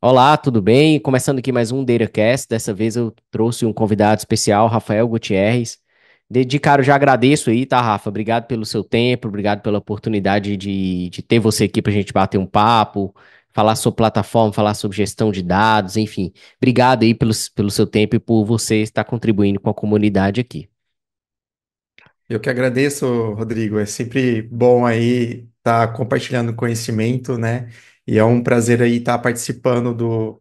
Olá, tudo bem? Começando aqui mais um DataCast. Dessa vez eu trouxe um convidado especial, Rafael Gutierrez. De cara, eu já agradeço aí, tá, Rafa? Obrigado pelo seu tempo, obrigado pela oportunidade de, de ter você aqui para a gente bater um papo, falar sobre plataforma, falar sobre gestão de dados, enfim. Obrigado aí pelo, pelo seu tempo e por você estar contribuindo com a comunidade aqui. Eu que agradeço, Rodrigo. É sempre bom aí estar tá compartilhando conhecimento, né? E é um prazer aí estar participando do,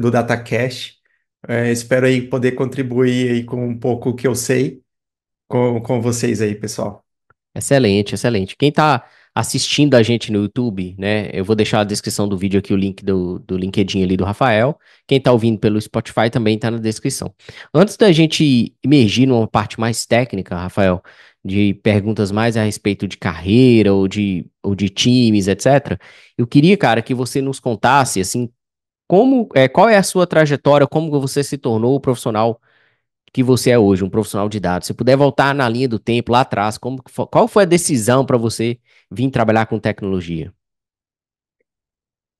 do DataCast. É, espero aí poder contribuir aí com um pouco que eu sei com, com vocês aí, pessoal. Excelente, excelente. Quem está assistindo a gente no YouTube, né? Eu vou deixar a descrição do vídeo aqui o link do, do LinkedIn ali do Rafael. Quem está ouvindo pelo Spotify também está na descrição. Antes da gente emergir numa parte mais técnica, Rafael, de perguntas mais a respeito de carreira ou de, ou de times, etc. Eu queria, cara, que você nos contasse, assim, como é, qual é a sua trajetória, como você se tornou o profissional que você é hoje, um profissional de dados. Se puder voltar na linha do tempo, lá atrás, como, qual foi a decisão para você vir trabalhar com tecnologia?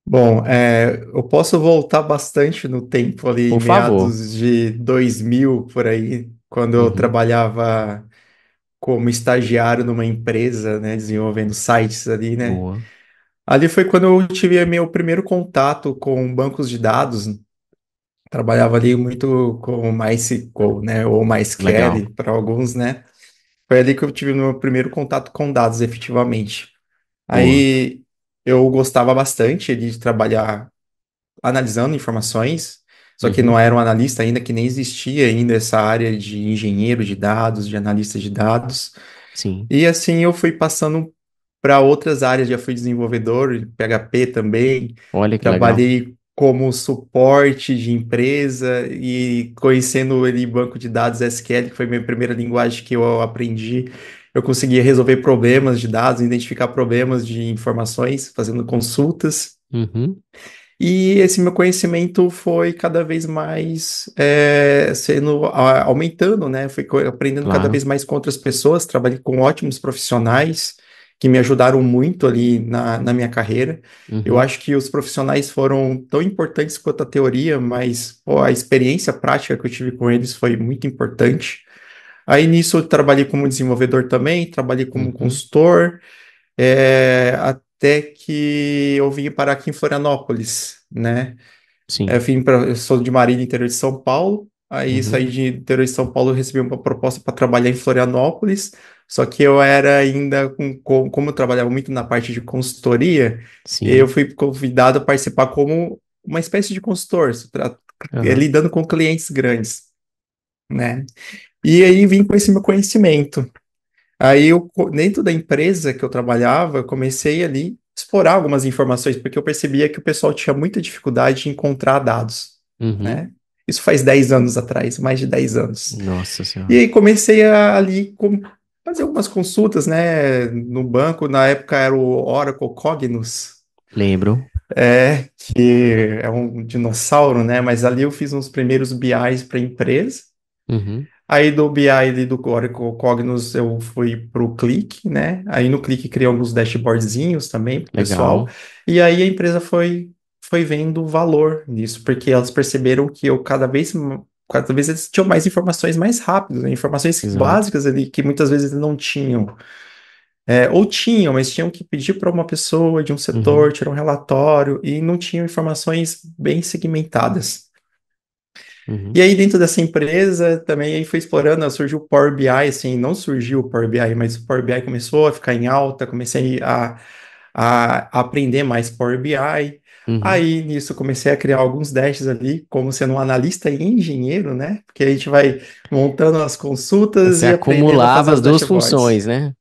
Bom, é, eu posso voltar bastante no tempo ali, por meados favor. de 2000, por aí, quando uhum. eu trabalhava como estagiário numa empresa, né, desenvolvendo sites ali, né? Boa. Ali foi quando eu tive meu primeiro contato com bancos de dados. Trabalhava ali muito com MySQL, né, ou MySQL para alguns, né? Foi ali que eu tive meu primeiro contato com dados, efetivamente. Aí eu gostava bastante de trabalhar analisando informações, só que não uhum. era um analista ainda, que nem existia ainda essa área de engenheiro de dados, de analista de dados. Sim. E assim eu fui passando para outras áreas, já fui desenvolvedor, PHP também. Olha que legal. Trabalhei como suporte de empresa e conhecendo ele banco de dados SQL, que foi minha primeira linguagem que eu aprendi. Eu conseguia resolver problemas de dados, identificar problemas de informações, fazendo consultas. Uhum. E esse meu conhecimento foi cada vez mais é, sendo aumentando, né? Fui aprendendo claro. cada vez mais com outras pessoas, trabalhei com ótimos profissionais que me ajudaram muito ali na, na minha carreira. Uhum. Eu acho que os profissionais foram tão importantes quanto a teoria, mas pô, a experiência prática que eu tive com eles foi muito importante. Aí nisso eu trabalhei como desenvolvedor também, trabalhei como uhum. consultor, é, até que eu vim parar aqui em Florianópolis, né? Sim. Eu, vim pra, eu sou de Marília, interior de São Paulo. Aí uhum. saí de interior de São Paulo, recebi uma proposta para trabalhar em Florianópolis. Só que eu era ainda com, como eu trabalhava muito na parte de consultoria, Sim. eu fui convidado a participar como uma espécie de consultor, uhum. lidando com clientes grandes, né? E aí vim com esse meu conhecimento. Aí, eu, dentro da empresa que eu trabalhava, eu comecei ali explorar algumas informações, porque eu percebia que o pessoal tinha muita dificuldade de encontrar dados, uhum. né? Isso faz 10 anos atrás, mais de 10 anos. Nossa Senhora. E aí comecei a, ali com, fazer algumas consultas, né, no banco, na época era o Oracle Cognos. Lembro. É, que é um dinossauro, né, mas ali eu fiz uns primeiros BIs para empresa. Uhum. Aí do BI e do Cognos eu fui para o Click, né? Aí no Click criei alguns dashboardzinhos também pro o pessoal. E aí a empresa foi, foi vendo valor nisso, porque elas perceberam que eu cada vez cada vez eles tinham mais informações mais rápidas, né? informações Exato. básicas ali que muitas vezes não tinham. É, ou tinham, mas tinham que pedir para uma pessoa de um setor, uhum. tirar um relatório, e não tinham informações bem segmentadas. Uhum. E aí, dentro dessa empresa, também aí foi explorando, surgiu o Power BI, assim, não surgiu o Power BI, mas o Power BI começou a ficar em alta, comecei a, a aprender mais Power BI. Uhum. Aí, nisso, comecei a criar alguns dashes ali, como sendo um analista e engenheiro, né? Porque a gente vai montando as consultas Você e acumulava as duas funções, né?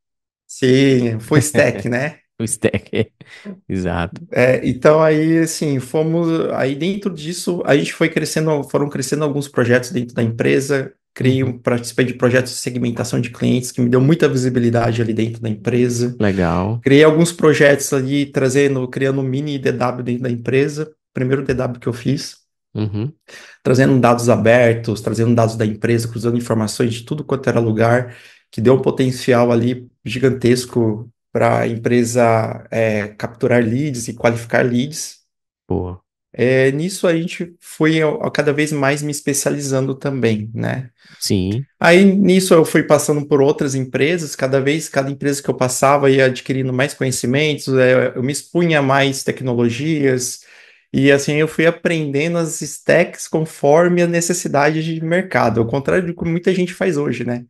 Sim, full stack, né? O stack, exato. É, então aí, assim, fomos, aí dentro disso, a gente foi crescendo, foram crescendo alguns projetos dentro da empresa, criei, uhum. participei de projetos de segmentação de clientes, que me deu muita visibilidade ali dentro da empresa. Legal. Criei alguns projetos ali, trazendo, criando um mini DW dentro da empresa, primeiro DW que eu fiz. Uhum. Trazendo dados abertos, trazendo dados da empresa, cruzando informações de tudo quanto era lugar, que deu um potencial ali gigantesco para a empresa é, capturar leads e qualificar leads. Boa. É, nisso a gente foi a, cada vez mais me especializando também, né? Sim. Aí nisso eu fui passando por outras empresas, cada vez, cada empresa que eu passava ia adquirindo mais conhecimentos, é, eu me expunha a mais tecnologias, e assim eu fui aprendendo as stacks conforme a necessidade de mercado, ao contrário do que muita gente faz hoje, né?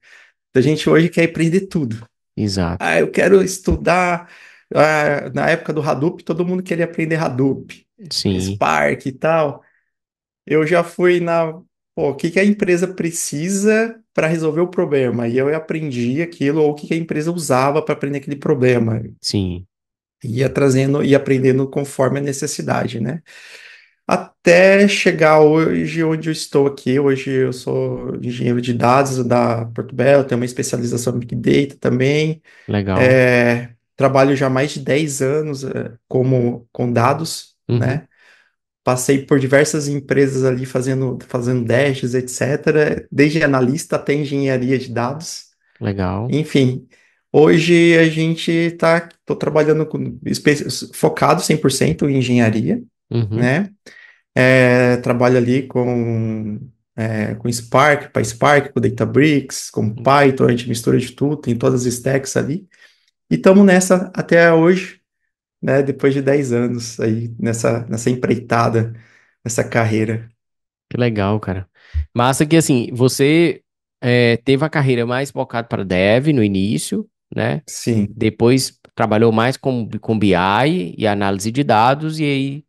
A gente hoje quer aprender tudo. Exato. Ah, eu quero estudar. Ah, na época do Hadoop, todo mundo queria aprender Hadoop, Sim. Spark e tal. Eu já fui na. Pô, o que, que a empresa precisa para resolver o problema? E eu aprendi aquilo, ou o que, que a empresa usava para aprender aquele problema. Sim. Ia trazendo e aprendendo conforme a necessidade, né? até chegar hoje onde eu estou aqui. Hoje eu sou engenheiro de dados da Porto Belo, tenho uma especialização em Big Data também. Legal. É, trabalho já mais de 10 anos é, como com dados, né? uhum. né? Passei por diversas empresas ali fazendo, fazendo dashes, etc. Desde analista até engenharia de dados. Legal. Enfim, hoje a gente está estou trabalhando com, focado 100% em engenharia, uhum. né? é, trabalha ali com, é, com Spark, PySpark, com Databricks, com uhum. Python, a gente mistura de tudo, tem todas as stacks ali. E estamos nessa até hoje, né, depois de 10 anos aí nessa, nessa empreitada, nessa carreira. Que legal, cara. Massa que, assim, você é, teve a carreira mais focada para dev no início, né? Sim. Depois trabalhou mais com, com BI e análise de dados, e aí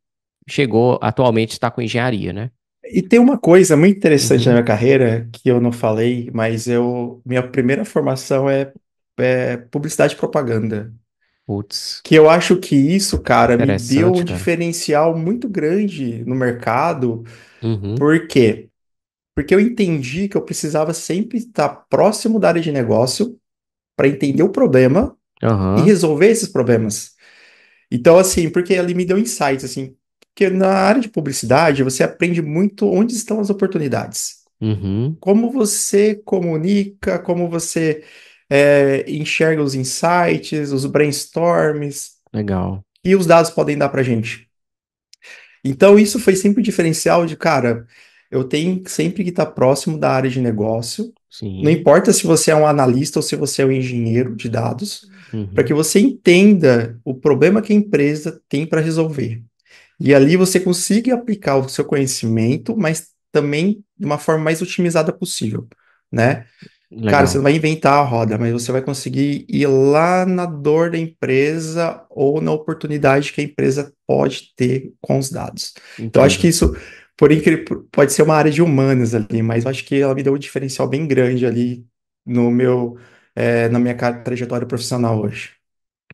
chegou, atualmente está com engenharia, né? E tem uma coisa muito interessante uhum. na minha carreira que eu não falei, mas eu minha primeira formação é, é publicidade e propaganda. Putz. Que eu acho que isso, cara, me deu um cara. diferencial muito grande no mercado. Uhum. Por quê? Porque eu entendi que eu precisava sempre estar próximo da área de negócio para entender o problema uhum. e resolver esses problemas. Então, assim, porque ali me deu insights, assim, porque na área de publicidade você aprende muito onde estão as oportunidades. Uhum. Como você comunica, como você é, enxerga os insights, os brainstorms. Legal. E os dados podem dar pra gente. Então, isso foi sempre o diferencial de, cara, eu tenho sempre que estar tá próximo da área de negócio. Sim. Não importa se você é um analista ou se você é um engenheiro de dados, uhum. para que você entenda o problema que a empresa tem para resolver. E ali você consegue aplicar o seu conhecimento, mas também de uma forma mais otimizada possível, né? Legal. Cara, você não vai inventar a roda, mas você vai conseguir ir lá na dor da empresa ou na oportunidade que a empresa pode ter com os dados. Entendi. Então, acho que isso, por incrível, pode ser uma área de humanas ali, mas acho que ela me deu um diferencial bem grande ali no meu, é, na minha trajetória profissional hoje.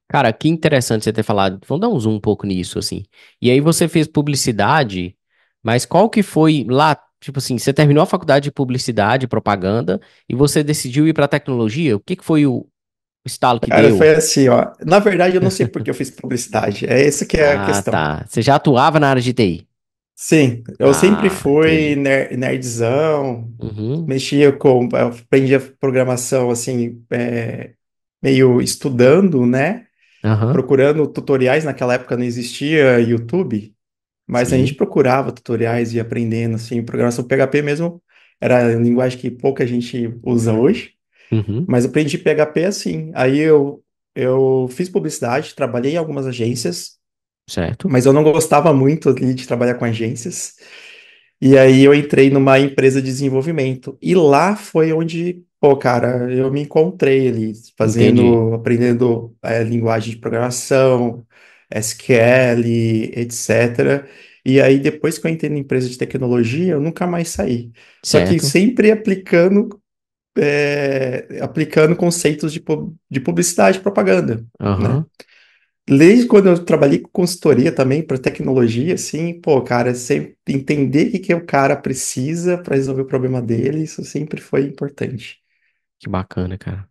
Cara, que interessante você ter falado. Vamos dar um zoom um pouco nisso, assim. E aí você fez publicidade, mas qual que foi lá, tipo assim, você terminou a faculdade de publicidade, propaganda, e você decidiu ir para tecnologia? O que, que foi o, estalo que Cara, deu? foi assim, ó. Na verdade, eu não sei porque eu fiz publicidade. É essa que é ah, a questão. tá. Você já atuava na área de TI? Sim, eu ah, sempre fui ner nerdzão, uhum. mexia com, aprendia programação, assim, é, meio estudando, né? uhum. procurando tutoriais. Naquela época não existia YouTube, mas Sim. a gente procurava tutoriais e aprendendo, assim, programação PHP mesmo era a linguagem que pouca gente usa hoje, uhum. mas eu aprendi PHP assim. Aí eu, eu fiz publicidade, trabalhei em algumas agências, certo? mas eu não gostava muito ali, de trabalhar com agências. E aí eu entrei numa empresa de desenvolvimento. E lá foi onde Pô, cara, eu me encontrei ali Entendi. fazendo, aprendendo é, linguagem de programação, SQL, etc. E aí, depois que eu entrei na empresa de tecnologia, eu nunca mais saí. Só que Certo. sempre aplicando, é, aplicando conceitos de, de publicidade e propaganda, né? Aham. Desde quando eu trabalhei com consultoria também para tecnologia, assim, pô, cara, sempre entender o que que o cara precisa para resolver o problema dele, isso sempre foi importante. Que bacana, cara.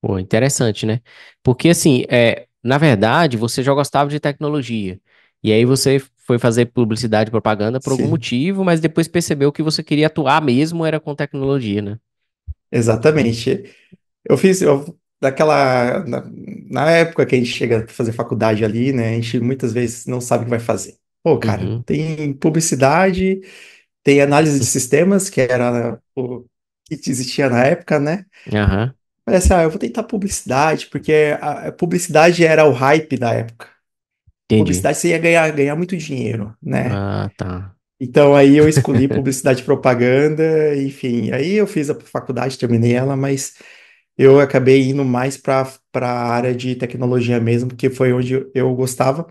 Pô, interessante, né? Porque assim, é, na verdade, você já gostava de tecnologia. E aí você foi fazer publicidade e propaganda por algum Sim. motivo, mas depois percebeu que você queria atuar mesmo era com tecnologia, né? Exatamente. Eu fiz eu, daquela na, na época que a gente chega a fazer faculdade ali, né? A gente muitas vezes não sabe o que vai fazer. Pô, cara, uhum. tem publicidade, tem análise de sistemas, que era o, que existia na época, né? Aham. Parece, assim, ah, eu vou tentar publicidade, porque a publicidade era o hype da época. Entendi. Publicidade você ia ganhar, ganhar muito dinheiro, né? Ah, tá. Então aí eu escolhi publicidade e propaganda, enfim. Aí eu fiz a faculdade, terminei ela, mas eu acabei indo mais para a área de tecnologia mesmo, porque foi onde eu gostava.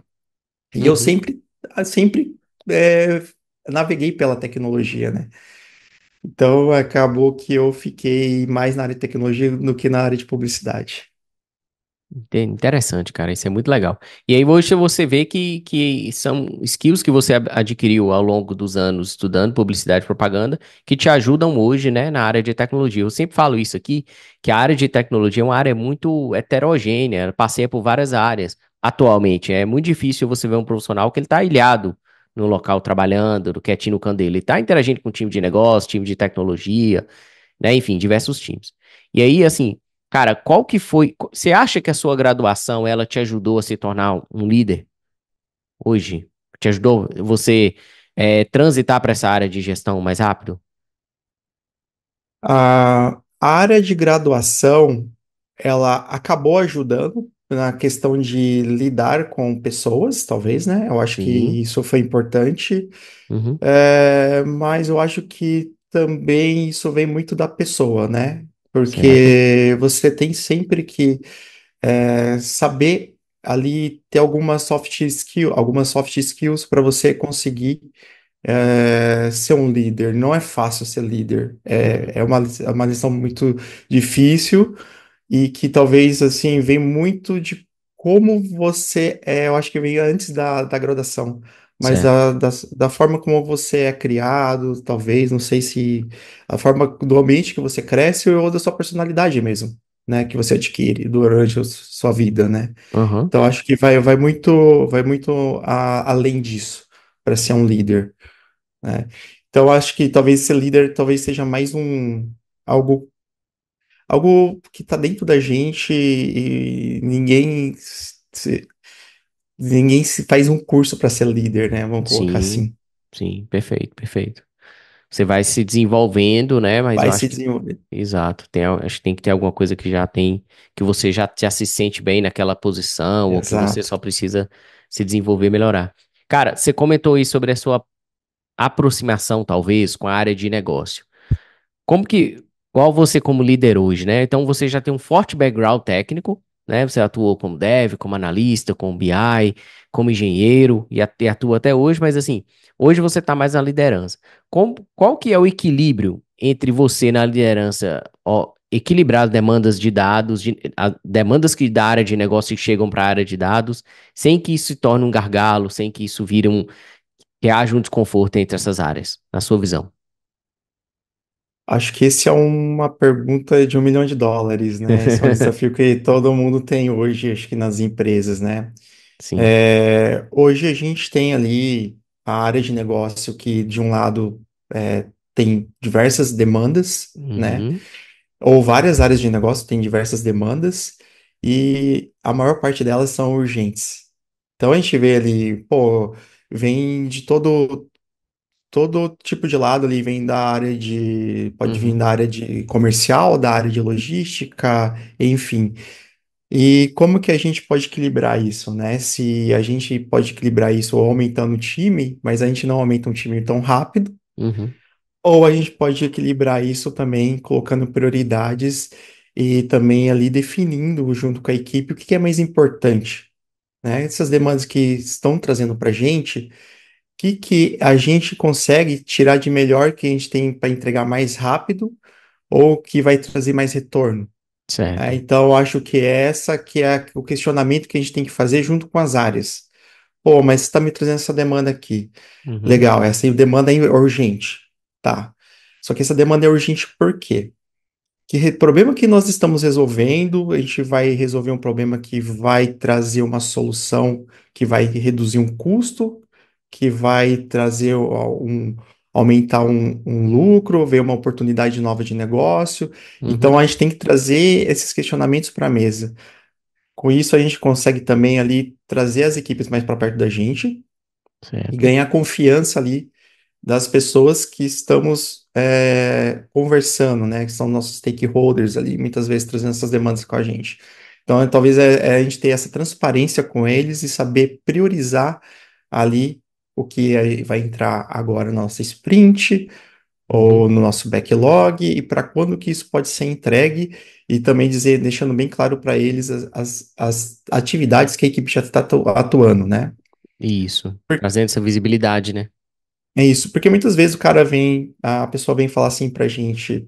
E uhum. eu sempre, sempre é, naveguei pela tecnologia, né? Então acabou que eu fiquei mais na área de tecnologia do que na área de publicidade. Interessante, cara, isso é muito legal. E aí hoje você vê que, que são skills que você adquiriu ao longo dos anos estudando publicidade e propaganda que te ajudam hoje, né, na área de tecnologia. Eu sempre falo isso aqui, que a área de tecnologia é uma área muito heterogênea, passeia por várias áreas atualmente. É muito difícil você ver um profissional que ele está ilhado no local trabalhando, do quietinho é no canto Ele tá interagindo com time de negócio, time de tecnologia, né? Enfim, diversos times. E aí, assim, cara, qual que foi. Você acha que a sua graduação ela te ajudou a se tornar um líder hoje? Te ajudou você é, transitar para essa área de gestão mais rápido? A área de graduação ela acabou ajudando, na questão de lidar com pessoas, talvez, né? Eu acho Sim. que isso foi importante, uhum. é, mas eu acho que também isso vem muito da pessoa, né? Porque você tem sempre que é, saber ali ter algumas soft skills, algumas soft skills para você conseguir é, ser um líder. Não é fácil ser líder. É, uhum. é uma, é uma lição muito difícil, e que talvez assim vem muito de como você é, eu acho que veio antes da, da graduação, mas da, da, da, forma como você é criado, talvez, não sei se a forma do ambiente que você cresce ou da sua personalidade mesmo, né, que você adquire durante a sua vida, né? Uhum. Então acho que vai, vai muito, vai muito a, além disso para ser um líder, né? Então acho que talvez ser líder talvez seja mais um algo algo que está dentro da gente e ninguém se, ninguém se faz um curso para ser líder, né? Vamos colocar sim, assim. Sim, perfeito, perfeito. Você vai se desenvolvendo, né? Mas vai se desenvolvendo. Que... Exato. Tem, acho que tem que ter alguma coisa que já tem, que você já, já se sente bem naquela posição, Exato. ou que você só precisa se desenvolver melhorar. Cara, você comentou aí sobre a sua aproximação, talvez, com a área de negócio. Como que qual você como líder hoje, né? Então você já tem um forte background técnico, né? Você atuou como dev, como analista, como BI, como engenheiro e atua até hoje, mas assim, hoje você está mais na liderança. Como, qual que é o equilíbrio entre você na liderança, ó, equilibrar demandas de dados, de, a, demandas que da área de negócio chegam para a área de dados, sem que isso se torne um gargalo, sem que isso vire um que haja um desconforto entre essas áreas, na sua visão? Acho que esse é uma pergunta de um milhão de dólares, né? Esse é um desafio que todo mundo tem hoje, acho que nas empresas, né? Sim. É, hoje a gente tem ali a área de negócio que, de um lado, é, tem diversas demandas, né? Uhum. Ou várias áreas de negócio têm diversas demandas, e a maior parte delas são urgentes. Então a gente vê ali, pô, vem de todo todo tipo de lado ali vem da área de. Pode vir uhum. da área de comercial, da área de logística, enfim. E como que a gente pode equilibrar isso, né? Se a gente pode equilibrar isso aumentando o time, mas a gente não aumenta um time tão rápido. Uhum. Ou a gente pode equilibrar isso também colocando prioridades e também ali definindo junto com a equipe o que é mais importante. Né? Essas demandas que estão trazendo para a gente, que, que a gente consegue tirar de melhor que a gente tem para entregar mais rápido ou que vai trazer mais retorno. É, então, acho que essa que é o questionamento que a gente tem que fazer junto com as áreas. Pô, mas você está me trazendo essa demanda aqui. Uhum. Legal, essa demanda é urgente. Tá. Só que essa demanda é urgente por quê? Que problema que nós estamos resolvendo, a gente vai resolver um problema que vai trazer uma solução que vai reduzir um custo que vai trazer um aumentar um, um lucro, ver uma oportunidade nova de negócio. Então uhum. a gente tem que trazer esses questionamentos para a mesa. Com isso a gente consegue também ali trazer as equipes mais para perto da gente certo. e ganhar confiança ali das pessoas que estamos é, conversando, né? Que são nossos stakeholders ali, muitas vezes trazendo essas demandas com a gente. Então, é, talvez é, é a gente ter essa transparência com eles e saber priorizar ali o que vai entrar agora na nossa sprint ou no nosso backlog e para quando que isso pode ser entregue e também dizer, deixando bem claro para eles as, as, as, atividades que a equipe já está atuando, né? Isso, porque... trazendo essa visibilidade, né? É isso, porque muitas vezes o cara vem, a pessoa vem falar assim a gente,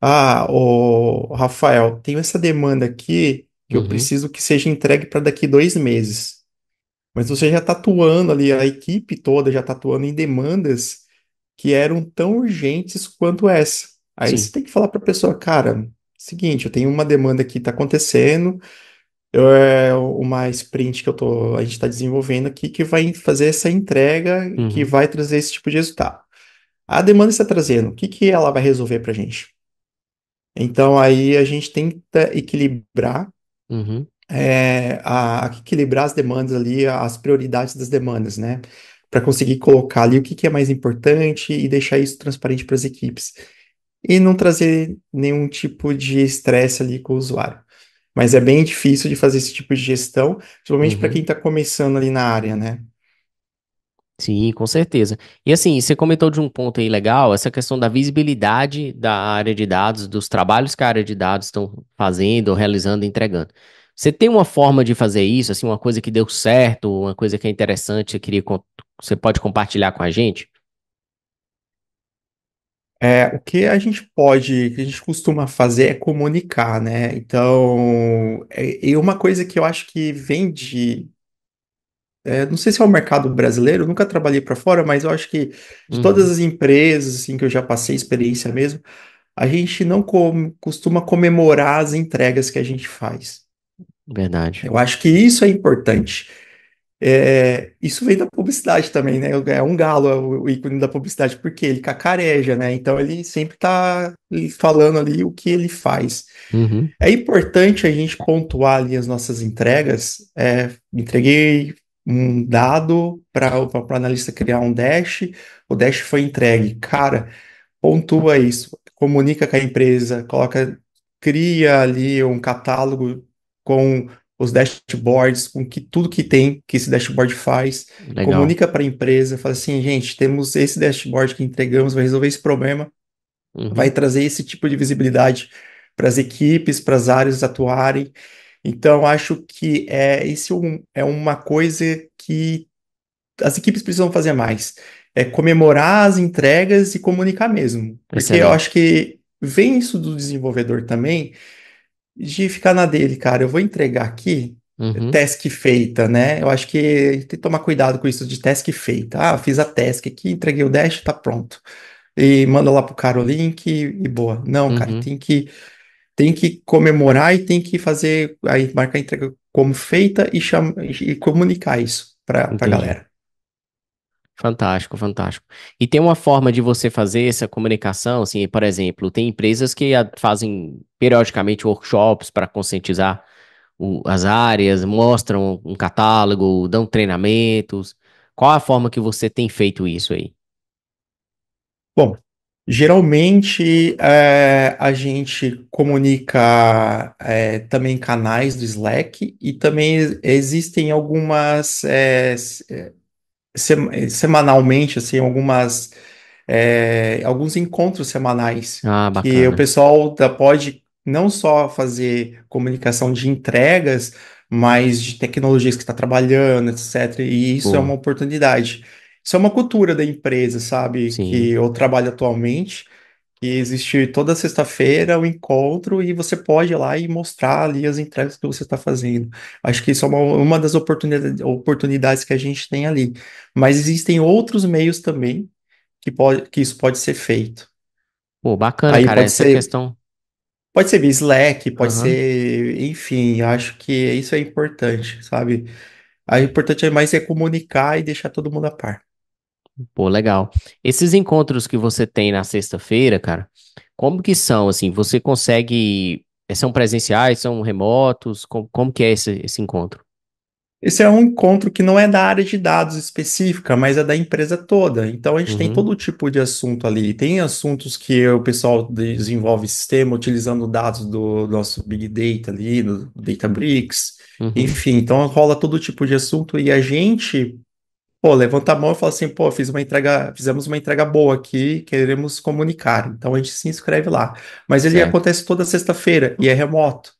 ah, o Rafael, tenho essa demanda aqui que uhum. eu preciso que seja entregue para daqui dois meses mas você já está atuando ali, a equipe toda já está atuando em demandas que eram tão urgentes quanto essa. Aí você tem que falar para a pessoa, cara, seguinte, eu tenho uma demanda que está acontecendo, eu, é uma sprint que eu tô, a gente está desenvolvendo aqui que vai fazer essa entrega, que uhum. vai trazer esse tipo de resultado. A demanda está trazendo, o que, que ela vai resolver para a gente? Então aí a gente tenta equilibrar uhum é, a, a, equilibrar as demandas ali, as prioridades das demandas, né? Para conseguir colocar ali o que, que é mais importante e deixar isso transparente para as equipes. E não trazer nenhum tipo de estresse ali com o usuário. Mas é bem difícil de fazer esse tipo de gestão, principalmente uhum. para quem está começando ali na área, né? Sim, com certeza. E assim, você comentou de um ponto aí legal, essa questão da visibilidade da área de dados, dos trabalhos que a área de dados estão fazendo, realizando, entregando. Você tem uma forma de fazer isso, assim, uma coisa que deu certo, uma coisa que é interessante, você, queria, você pode compartilhar com a gente? É, o que a gente pode, que a gente costuma fazer é comunicar, né? Então, é, é uma coisa que eu acho que vem de. É, não sei se é o mercado brasileiro, nunca trabalhei para fora, mas eu acho que de uhum. todas as empresas assim, que eu já passei experiência mesmo, a gente não com, costuma comemorar as entregas que a gente faz. Verdade. Eu acho que isso é importante. É, isso vem da publicidade também, né? É um galo é o ícone da publicidade, porque ele cacareja, né? Então ele sempre tá falando ali o que ele faz. Uhum. É importante a gente pontuar ali as nossas entregas. É, entreguei um dado para o analista criar um dash, o dash foi entregue. Cara, pontua isso, comunica com a empresa, coloca, cria ali um catálogo com os dashboards, com que, tudo que tem que esse dashboard faz, Legal. comunica para a empresa, fala assim, gente, temos esse dashboard que entregamos, vai resolver esse problema, uhum. vai trazer esse tipo de visibilidade para as equipes, para as áreas atuarem. Então, acho que é esse um, é uma coisa que as equipes precisam fazer mais. É comemorar as entregas e comunicar mesmo. Porque Excelente. eu acho que vem isso do desenvolvedor também, de ficar na dele, cara, eu vou entregar aqui, uhum. task feita, né? Eu acho que tem que tomar cuidado com isso de task feita. Ah, fiz a task aqui, entreguei o dash, tá pronto. E manda lá pro cara o link e boa. Não, uhum. cara, tem que tem que comemorar e tem que fazer aí marcar a entrega como feita e, chama, e comunicar isso para a galera. Fantástico, fantástico. E tem uma forma de você fazer essa comunicação, assim, por exemplo, tem empresas que fazem periodicamente workshops para conscientizar o, as áreas, mostram um catálogo, dão treinamentos. Qual a forma que você tem feito isso aí? Bom, geralmente é, a gente comunica é, também canais do Slack e também existem algumas é, semanalmente, assim, algumas. É, alguns encontros semanais. Ah, Que o pessoal da, tá, pode não só fazer comunicação de entregas, mas de tecnologias que está trabalhando, etc. E isso é uma oportunidade. Isso é uma cultura da empresa, sabe? Sim. Que eu trabalho atualmente que existe toda sexta-feira o um encontro e você pode ir lá e mostrar ali as entregas que você está fazendo. Acho que isso é uma, uma das oportunidade, oportunidades que a gente tem ali. Mas existem outros meios também que, pode, que isso pode ser feito. Pô, bacana, Aí cara, essa ser, questão. Pode ser Slack, pode uhum. ser, enfim, acho que isso é importante, sabe? O importante é mais é comunicar e deixar todo mundo a par. Pô, legal. Esses encontros que você tem na sexta-feira, cara, como que são, assim, você consegue, eh, são presenciais, são remotos, como, como que é esse, esse encontro? Esse é um encontro que não é da área de dados específica, mas é da empresa toda. Então a gente uhum. tem todo tipo de assunto ali. Tem assuntos que o pessoal desenvolve sistema utilizando dados do nosso Big Data ali, do Databricks, uhum. enfim. Então rola todo tipo de assunto e a gente pô, levanta a mão e fala assim, pô, fiz uma entrega, fizemos uma entrega boa aqui, queremos comunicar. Então a gente se inscreve lá. Mas ele certo. acontece toda sexta-feira e é remoto.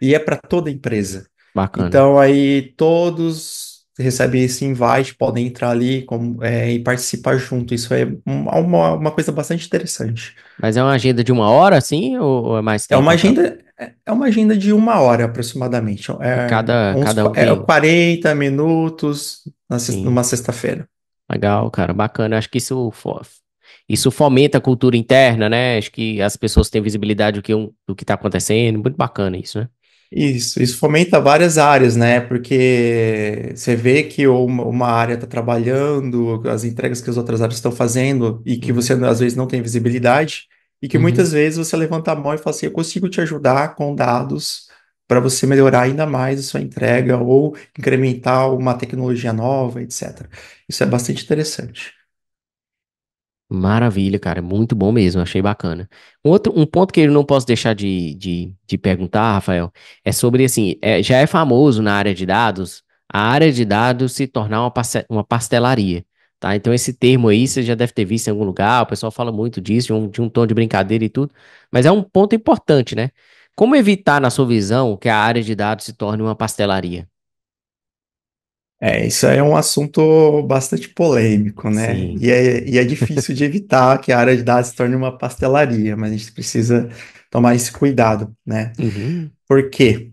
E é para toda empresa. Bacana. Então aí todos recebem esse invite, podem entrar ali é, e participar junto. Isso é uma, uma coisa bastante interessante. Mas é uma agenda de uma hora, assim, ou, ou é mais tempo? É uma então? agenda, é uma agenda de uma hora aproximadamente. É cada, uns, cada um é, 40 minutos Sim. numa sexta-feira. Legal, cara, bacana. Acho que isso, isso fomenta a cultura interna, né? Acho que as pessoas têm visibilidade do que um, está acontecendo. Muito bacana isso, né? Isso, isso fomenta várias áreas, né? Porque você vê que uma área está trabalhando, as entregas que as outras áreas estão fazendo e que uhum. você às vezes não tem visibilidade. E que uhum. muitas vezes você levanta a mão e fala assim: eu consigo te ajudar com dados para você melhorar ainda mais a sua entrega ou incrementar uma tecnologia nova, etc. Isso é bastante interessante. Maravilha, cara, muito bom mesmo, achei bacana. Um outro, um ponto que eu não posso deixar de, de, de perguntar, Rafael, é sobre assim, é, já é famoso na área de dados, a área de dados se tornar uma, uma pastelaria. Tá? Então, esse termo aí você já deve ter visto em algum lugar, o pessoal fala muito disso, de um, de um tom de brincadeira e tudo, mas é um ponto importante, né? Como evitar, na sua visão, que a área de dados se torne uma pastelaria? É, isso é um assunto bastante polêmico, né? E é, e é difícil de evitar que a área de dados se torne uma pastelaria, mas a gente precisa tomar esse cuidado, né? Uhum. Por quê?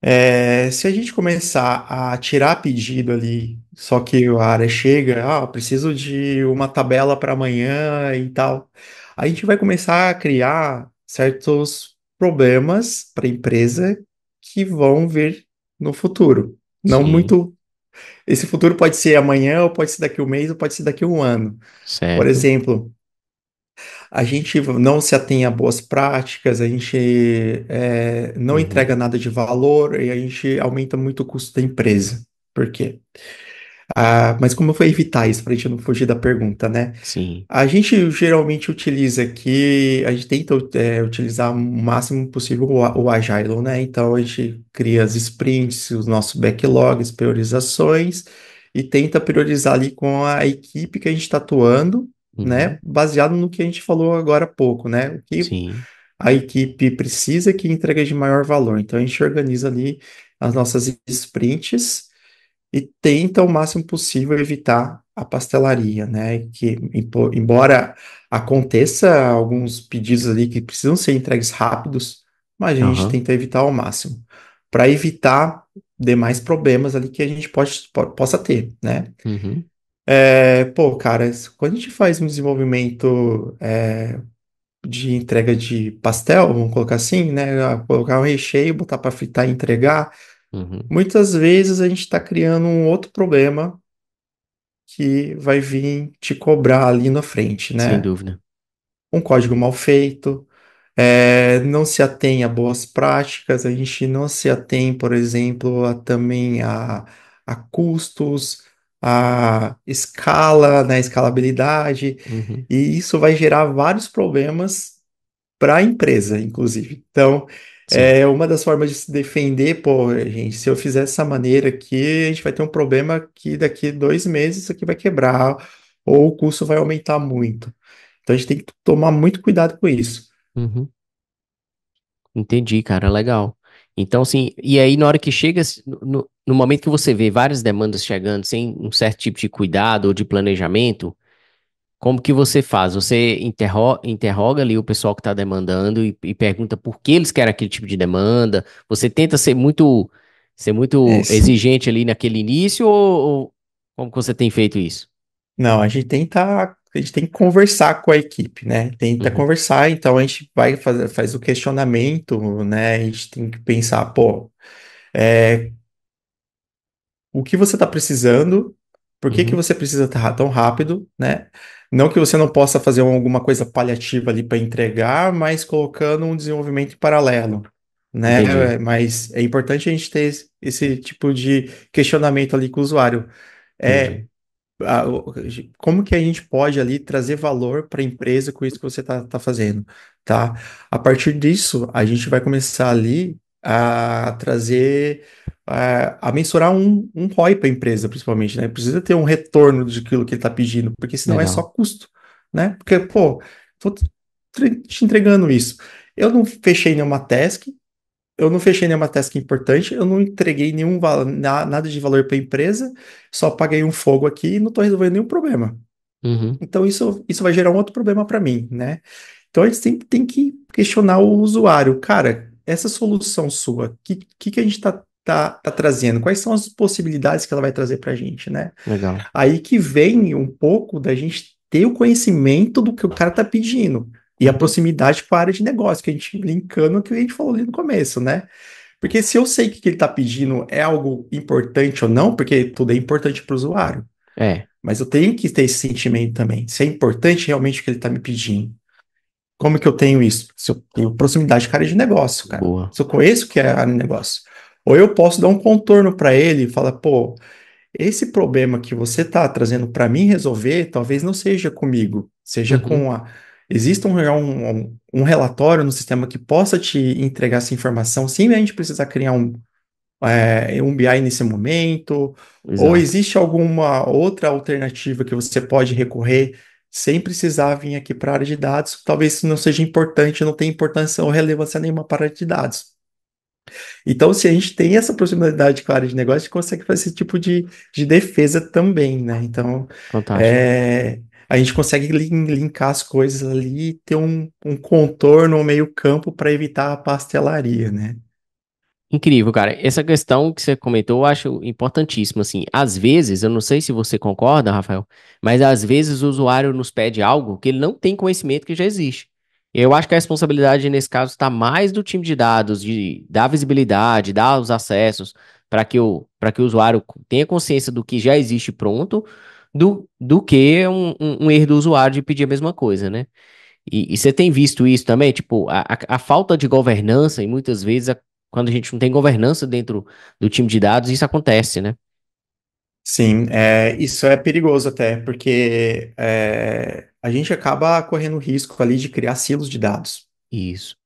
É, se a gente começar a tirar pedido ali só que a área chega, ah, preciso de uma tabela para amanhã e tal. a gente vai começar a criar certos problemas para a empresa que vão vir no futuro. Não Sim. muito. Esse futuro pode ser amanhã, ou pode ser daqui um mês, ou pode ser daqui um ano. Certo. Por exemplo, a gente não se atém a boas práticas, a gente é, não uhum. entrega nada de valor e a gente aumenta muito o custo da empresa. Por quê? Ah, mas como eu vou evitar isso para a gente não fugir da pergunta, né? Sim. A gente geralmente utiliza aqui, a gente tenta é, utilizar o máximo possível o, o Agile, né? Então a gente cria as sprints, os nossos backlogs, priorizações e tenta priorizar ali com a equipe que a gente está atuando, uhum. né? Baseado no que a gente falou agora há pouco, né? O que Sim. a equipe precisa que entrega de maior valor. Então a gente organiza ali as nossas sprints e tenta o máximo possível evitar a pastelaria, né? Que embora aconteça alguns pedidos ali que precisam ser entregues rápidos, mas a gente uhum. tenta evitar ao máximo para evitar demais problemas ali que a gente pode, po possa ter, né? Uhum. É, pô, cara, quando a gente faz um desenvolvimento é, de entrega de pastel, vamos colocar assim, né? Ah, colocar um recheio, botar para fritar e entregar, Uhum. Muitas vezes a gente está criando um outro problema que vai vir te cobrar ali na frente, né? Sem dúvida. Um código mal feito, é, não se atém a boas práticas, a gente não se atém, por exemplo, a, também a, a custos, a escala, né, escalabilidade, uhum. e isso vai gerar vários problemas para a empresa, inclusive. Então, é uma das formas de se defender, pô, gente, se eu fizer essa maneira aqui, a gente vai ter um problema que daqui dois meses isso aqui vai quebrar, ou o custo vai aumentar muito. Então a gente tem que tomar muito cuidado com isso. Uhum. Entendi, cara, legal. Então, assim, e aí na hora que chega, assim, no, no momento que você vê várias demandas chegando sem um certo tipo de cuidado ou de planejamento, como que você faz? Você interro interroga ali o pessoal que está demandando e, e, pergunta por que eles querem aquele tipo de demanda? Você tenta ser muito ser muito é, exigente ali naquele início ou, ou como que você tem feito isso? Não, a gente tenta a gente tem que conversar com a equipe, né? Tenta uhum. conversar, então a gente vai fazer faz o questionamento, né? A gente tem que pensar, pô, é, o que você está precisando por que, uhum. que você precisa estar tão rápido, né? Não que você não possa fazer alguma coisa paliativa ali para entregar, mas colocando um desenvolvimento em paralelo, né? É, mas é importante a gente ter esse, esse tipo de questionamento ali com o usuário. É, a, como que a gente pode ali trazer valor para a empresa com isso que você está tá fazendo, tá? A partir disso, a gente vai começar ali a trazer é, a, mensurar um, um ROI para a empresa, principalmente, né? Precisa ter um retorno de aquilo que ele está pedindo, porque senão é Legal. é só custo, né? Porque, pô, tô te entregando isso. Eu não fechei nenhuma task, eu não fechei nenhuma task importante, eu não entreguei nenhum nada de valor para a empresa, só paguei um fogo aqui e não estou resolvendo nenhum problema. Uhum. Então isso, isso vai gerar um outro problema para mim, né? Então a gente sempre tem que questionar o usuário, cara, essa solução sua, o que, que, que, a gente está tá, tá trazendo, quais são as possibilidades que ela vai trazer para a gente, né? Legal. Aí que vem um pouco da gente ter o conhecimento do que o cara tá pedindo e a uhum. proximidade com a área de negócio, que a gente linkando o que a gente falou ali no começo, né? Porque se eu sei que o que ele está pedindo é algo importante ou não, porque tudo é importante para o usuário. É. Mas eu tenho que ter esse sentimento também. Se é importante realmente o que ele está me pedindo. Como que eu tenho isso? Se eu tenho proximidade com a área de negócio, cara. Boa. Se eu conheço o que é a área de negócio. Ou eu posso dar um contorno para ele e falar, pô, esse problema que você está trazendo para mim resolver, talvez não seja comigo, seja uhum. com a. existe é, um, um, um, relatório no sistema que possa te entregar essa informação sem a gente precisar criar um, é, um BI nesse momento, Exato. ou existe alguma outra alternativa que você pode recorrer sem precisar vir aqui para a área de dados, talvez isso não seja importante, não tenha importância ou relevância nenhuma para a área de dados. Então, se a gente tem essa proximidade com a área de negócio, a gente consegue fazer esse tipo de, de defesa também, né? Então, é, a gente consegue linkar as coisas ali e ter um, um contorno, um meio campo para evitar a pastelaria, né? Incrível, cara. Essa questão que você comentou, eu acho importantíssima, assim. Às vezes, eu não sei se você concorda, Rafael, mas às vezes o usuário nos pede algo que ele não tem conhecimento que já existe. Eu acho que a responsabilidade nesse caso está mais do time de dados, de dar visibilidade, dar os acessos para que, o, que o usuário tenha consciência do que já existe pronto, do, do que um, um, um erro do usuário de pedir a mesma coisa, né? E, e você tem visto isso também? Tipo, a, a, a falta de governança, e muitas vezes, a, quando a gente não tem governança dentro do time de dados, isso acontece, né? Sim, é, isso é perigoso até, porque é, a gente acaba correndo risco ali de criar silos de dados. Isso.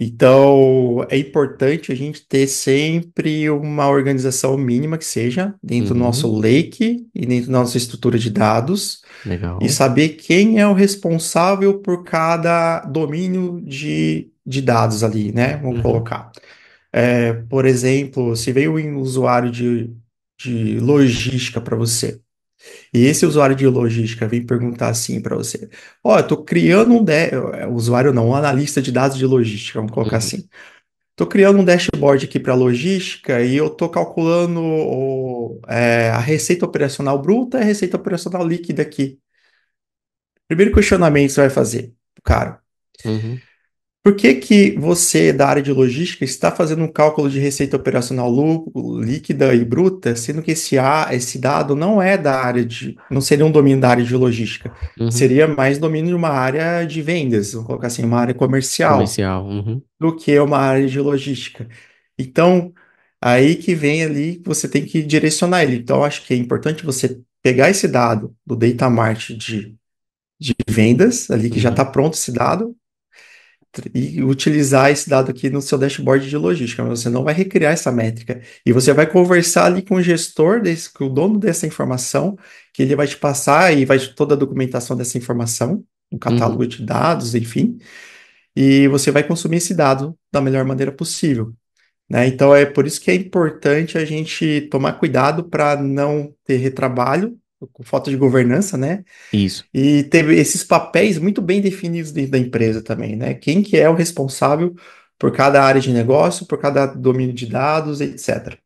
Então, é importante a gente ter sempre uma organização mínima que seja dentro do nosso uhum. lake e dentro da nossa estrutura de dados. Legal. E saber quem é o responsável por cada domínio de, de dados ali, né? Vamos uhum. colocar. É, por exemplo, se veio um usuário de de logística para você. E esse usuário de logística vem perguntar assim para você: Ó, oh, eu tô criando um. É, usuário não, um analista de dados de logística, vamos colocar uhum. assim. Tô criando um dashboard aqui para logística e eu tô calculando o, é, a receita operacional bruta e a receita operacional líquida aqui. Primeiro questionamento que você vai fazer, cara. Uhum. Por que, que você, da área de logística, está fazendo um cálculo de receita operacional líquida e bruta, sendo que esse, a, esse dado não é da área de. não seria um domínio da área de logística. Uhum. Seria mais domínio de uma área de vendas, vamos colocar assim, uma área comercial. Comercial. Uhum. Do que uma área de logística. Então, aí que vem ali, você tem que direcionar ele. Então, acho que é importante você pegar esse dado do Data Mart de, de vendas, ali que uhum. já está pronto esse dado, e utilizar esse dado aqui no seu dashboard de logística, mas você não vai recriar essa métrica. E você vai conversar ali com o gestor, desse, com o dono dessa informação, que ele vai te passar e vai toda a documentação dessa informação, um uhum. catálogo uhum. de dados, enfim. E você vai consumir esse dado da melhor maneira possível. Né? Então é por isso que é importante a gente tomar cuidado para não ter retrabalho com falta de governança, né? Isso. E teve esses papéis muito bem definidos dentro da empresa também, né? Quem que é o responsável por cada área de negócio, por cada domínio de dados, etc.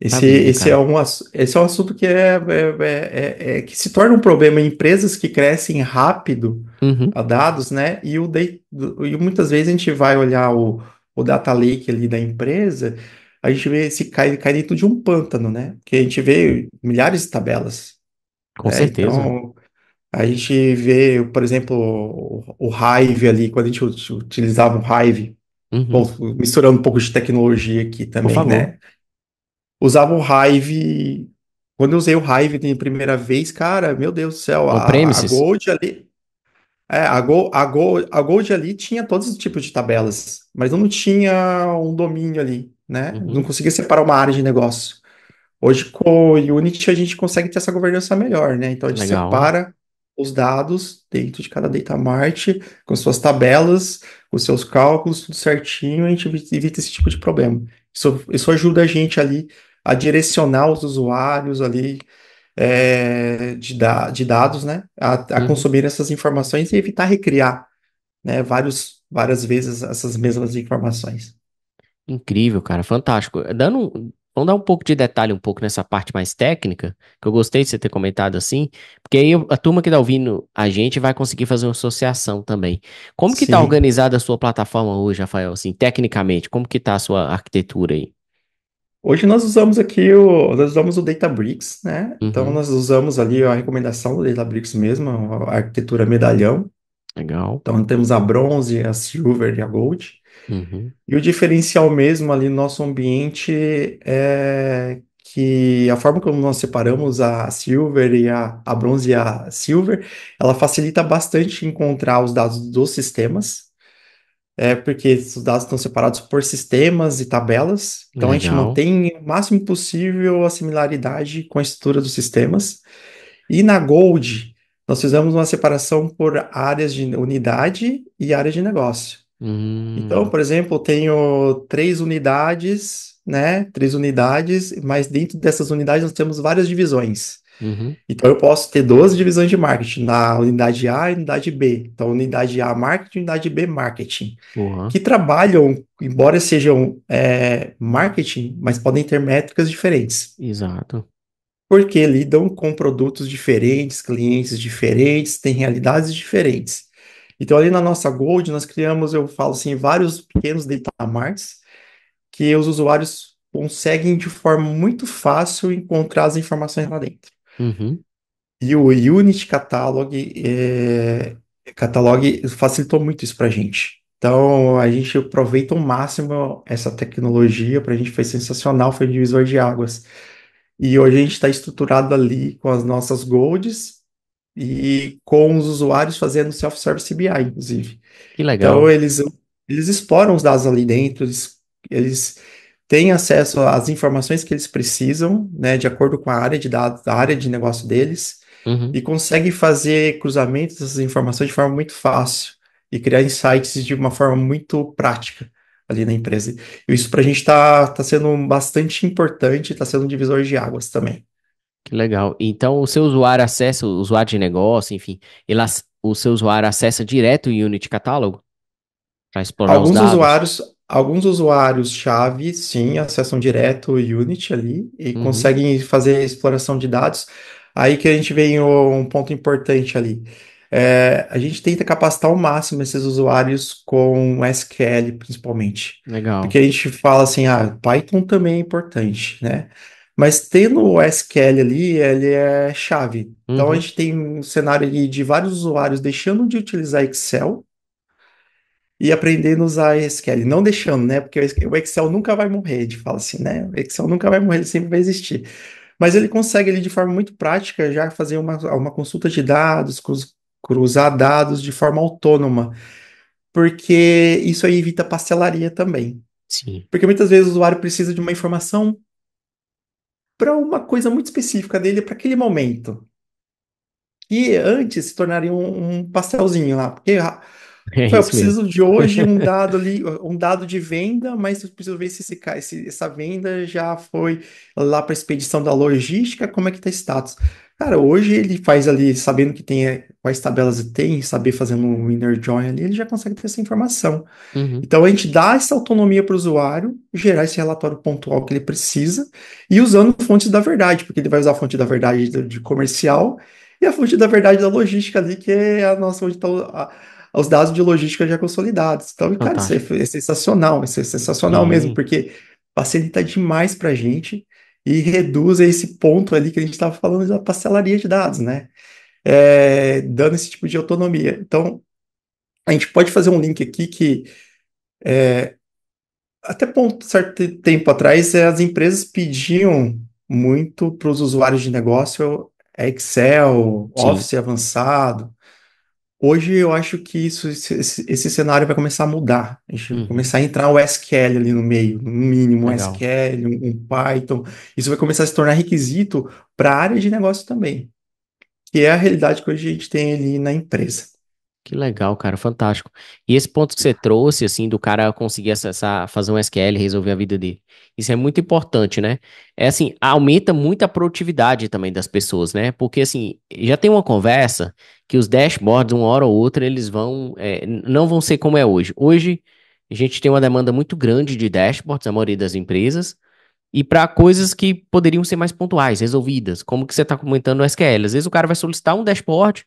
Esse, tá bem, esse, é, um, esse é um assunto que, é, é, é, é, que se torna um problema em empresas que crescem rápido uhum. a dados, né? E, o de, e muitas vezes a gente vai olhar o, o data lake ali da empresa a gente vê se cai, cai dentro de um pântano, né? Que a gente vê milhares de tabelas. Com né? certeza. Então, a gente vê, por exemplo, o Hive ali, quando a gente utilizava o Hive, uhum. bom, misturando um pouco de tecnologia aqui também, né? Usava o Hive. Quando eu usei o Hive a primeira vez, cara, meu Deus do céu, a, a, Gold ali. É, a, Go, a, Go, a Gold ali tinha todos os tipos de tabelas, mas eu não tinha um domínio ali né? Uhum. Não conseguia separar uma área de negócio. Hoje com o Unity a gente consegue ter essa governança melhor, né? Então a gente Legal. separa os dados dentro de cada data mart, com suas tabelas, com seus cálculos, tudo certinho, a gente evita esse tipo de problema. Isso, isso ajuda a gente ali a direcionar os usuários ali é, de, da, de, dados, né? A, a uhum. consumir essas informações e evitar recriar né, vários, várias vezes essas mesmas informações. Incrível, cara, fantástico. Dando, vamos dar um pouco de detalhe um pouco nessa parte mais técnica, que eu gostei de você ter comentado assim, porque aí a turma que está ouvindo a gente vai conseguir fazer uma associação também. Como que está organizada a sua plataforma hoje, Rafael? Assim, tecnicamente, como que está a sua arquitetura aí? Hoje nós usamos aqui o, nós usamos o Databricks, né? Então uhum. Então nós usamos ali a recomendação do Databricks mesmo, a arquitetura medalhão. Legal. Então temos a bronze, a silver e a gold. Uhum. E o diferencial mesmo ali no nosso ambiente é que a forma como nós separamos a silver e a, a bronze e a silver, ela facilita bastante encontrar os dados dos sistemas, é porque os dados estão separados por sistemas e tabelas, então Legal. a gente mantém o máximo possível a similaridade com a estrutura dos sistemas. E na Gold, nós fizemos uma separação por áreas de unidade e áreas de negócio. Então, por exemplo, eu tenho três unidades, né? Três unidades, mas dentro dessas unidades nós temos várias divisões. Uhum. Então eu posso ter 12 divisões de marketing, na unidade A e unidade B. Então, unidade A marketing, unidade B marketing, que trabalham, embora sejam é, marketing, mas podem ter métricas diferentes. Exato. Porque lidam com produtos diferentes, clientes diferentes, têm realidades diferentes. Então, ali na nossa Gold, nós criamos, eu falo assim, vários pequenos data que os usuários conseguem de forma muito fácil encontrar as informações lá dentro. Uhum. E o Unity Catalog, é, Catalog facilitou muito isso para a gente. Então, a gente aproveita ao máximo essa tecnologia, para a gente foi sensacional, foi um divisor de águas. E hoje a gente está estruturado ali com as nossas golds e com os usuários fazendo self-service BI, inclusive. Que legal. Então, eles, eles exploram os dados ali dentro, eles, eles têm acesso às informações que eles precisam, né, de acordo com a área de dados, a área de negócio deles, uhum. e conseguem fazer cruzamentos dessas informações de forma muito fácil e criar insights de uma forma muito prática ali na empresa. E isso para a gente está tá sendo bastante importante, está sendo um divisor de águas também. Que legal. Então, o seu usuário acessa, o usuário de negócio, enfim, ele, o seu usuário acessa direto o Unity Catálogo? Para explorar alguns os dados? Usuários, alguns usuários-chave, sim, acessam direto o Unity ali e uhum. conseguem fazer exploração de dados. Aí que a gente vem um ponto importante ali. É, a gente tenta capacitar ao máximo esses usuários com SQL, principalmente. Legal. Porque a gente fala assim, ah, Python também é importante, né? Mas tendo o SQL ali, ele é chave. Então a uhum. gente tem um cenário ali de vários usuários deixando de utilizar Excel e aprendendo a usar SQL. Não deixando, né? Porque o Excel nunca vai morrer, a gente fala assim, né? O Excel nunca vai morrer, ele sempre vai existir. Mas ele consegue ali de forma muito prática já fazer uma, uma consulta de dados, cruzar dados de forma autônoma. Porque isso aí evita parcelaria também. Sim. Porque muitas vezes o usuário precisa de uma informação, para uma coisa muito específica dele para aquele momento. E antes se tornaria um, um pastelzinho lá, porque é eu preciso mesmo. de hoje um dado ali, um dado de venda, mas eu preciso ver se, esse, se essa venda já foi lá para a expedição da logística, como é que está status. Cara, hoje ele faz ali, sabendo que tem é, quais tabelas ele tem, saber fazendo um inner join ali, ele já consegue ter essa informação. Uhum. Então a gente dá essa autonomia para o usuário gerar esse relatório pontual que ele precisa e usando fontes da verdade, porque ele vai usar a fonte da verdade de, comercial e a fonte da verdade da logística ali, que é a nossa onde estão tá os dados de logística já consolidados. Então, cara, isso é, é, sensacional, isso é sensacional uhum. mesmo, porque facilita demais para a gente e reduz esse ponto ali que a gente estava falando da parcelaria de dados, né? É, dando esse tipo de autonomia. Então, a gente pode fazer um link aqui que é, até ponto, certo tempo atrás é, as empresas pediam muito para os usuários de negócio Excel, Sim. Office avançado, Hoje eu acho que isso, esse, esse, cenário vai começar a mudar. A gente vai uhum. começar a entrar o SQL ali no meio, no mínimo, um SQL, um, um Python. Isso vai começar a se tornar requisito para a área de negócio também, que é a realidade que hoje a gente tem ali na empresa. Que legal, cara, fantástico. E esse ponto que você trouxe, assim, do cara conseguir acessar, fazer um SQL, resolver a vida dele, isso é muito importante, né? É assim, aumenta muito a produtividade também das pessoas, né? Porque, assim, já tem uma conversa que os dashboards, uma hora ou outra, eles vão, é, não vão ser como é hoje. Hoje, a gente tem uma demanda muito grande de dashboards, a maioria das empresas, e para coisas que poderiam ser mais pontuais, resolvidas, como que você está comentando no SQL. Às vezes o cara vai solicitar um dashboard,